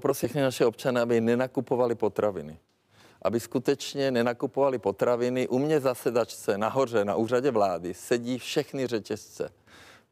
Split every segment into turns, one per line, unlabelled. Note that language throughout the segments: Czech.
pro všechny naše občany, aby nenakupovali potraviny aby skutečně nenakupovali potraviny. U mě zasedačce nahoře na úřadě vlády sedí všechny řetězce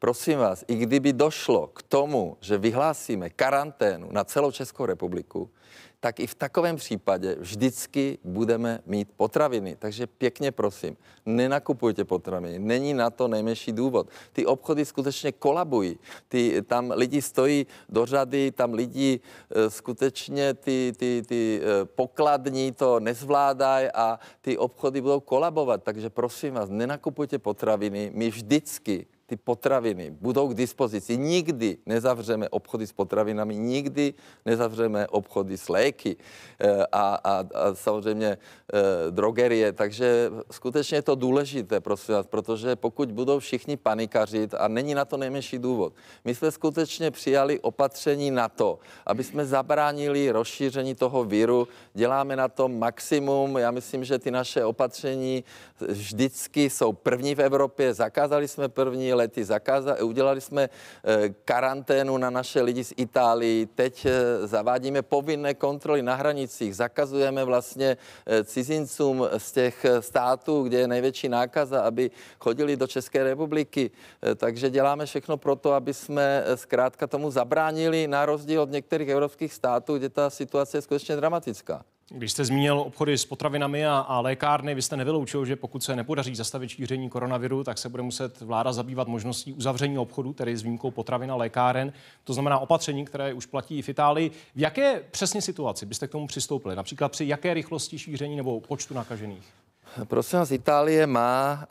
prosím vás, i kdyby došlo k tomu, že vyhlásíme karanténu na celou Českou republiku, tak i v takovém případě vždycky budeme mít potraviny. Takže pěkně prosím, nenakupujte potraviny. Není na to nejmenší důvod. Ty obchody skutečně kolabují. Ty, tam lidi stojí do řady, tam lidi e, skutečně ty, ty, ty e, pokladní to nezvládají a ty obchody budou kolabovat. Takže prosím vás, nenakupujte potraviny. My vždycky ty potraviny budou k dispozici. Nikdy nezavřeme obchody s potravinami, nikdy nezavřeme obchody s léky e, a, a, a samozřejmě e, drogerie. Takže skutečně je to důležité, prosím vás, protože pokud budou všichni panikařit a není na to nejmenší důvod. My jsme skutečně přijali opatření na to, aby jsme zabránili rozšíření toho viru. Děláme na to maximum. Já myslím, že ty naše opatření vždycky jsou první v Evropě. Zakázali jsme první lety zakázat. udělali jsme eh, karanténu na naše lidi z Itálii, teď eh, zavádíme povinné kontroly na hranicích, zakazujeme vlastně eh, cizincům z těch států, kde je největší nákaza, aby chodili do České republiky. Takže děláme všechno pro to, aby jsme zkrátka tomu zabránili na rozdíl od některých evropských států, kde ta situace je skutečně dramatická.
Když jste zmínil obchody s potravinami a, a lékárny, vy jste nevyloučil, že pokud se nepodaří zastavit šíření koronaviru, tak se bude muset vláda zabývat možností uzavření obchodu, tedy s výjimkou potravin a lékáren. To znamená opatření, které už platí i v Itálii. V jaké přesně situaci byste k tomu přistoupili? Například při jaké rychlosti šíření nebo počtu nakažených?
Prosím vás, Itálie má e,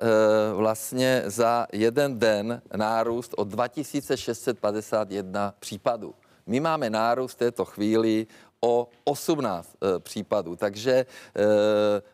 vlastně za jeden den nárůst o 2651 případů. My máme nárůst v této chvíli o 18 e, eh, případů. Takže e,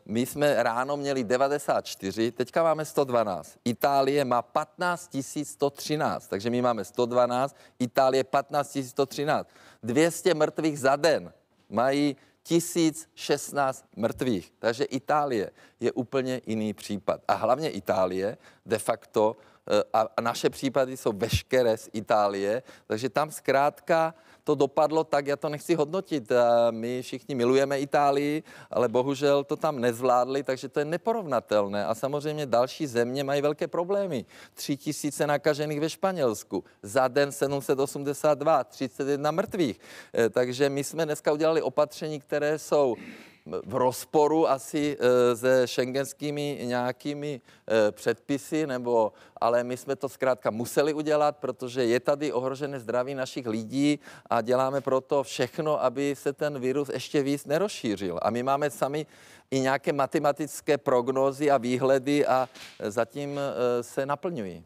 my jsme ráno měli 94, teďka máme 112. Itálie má 15 113, takže my máme 112, Itálie 15 113. 200 mrtvých za den mají 1016 mrtvých. Takže Itálie je úplně jiný případ. A hlavně Itálie de facto Eh, a, naše případy jsou veškeré z Itálie, takže tam zkrátka to dopadlo tak, já to nechci hodnotit. Eh, my všichni milujeme Itálii, ale bohužel to tam nezvládli, takže to je neporovnatelné. A samozřejmě další země mají velké problémy. 3 tisíce nakažených ve Španělsku, za den 782, 31 mrtvých. Eh, takže my jsme dneska udělali opatření, které jsou v rozporu asi eh, se šengenskými nějakými eh, předpisy, nebo, ale my jsme to zkrátka museli udělat, protože je tady ohrožené zdraví našich lidí a děláme proto všechno, aby se ten virus ještě víc nerozšířil. A my máme sami i nějaké matematické prognózy a výhledy a zatím eh, se naplňují.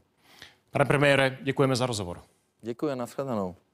Pane premiére, děkujeme za rozhovor.
Děkuji, nashledanou.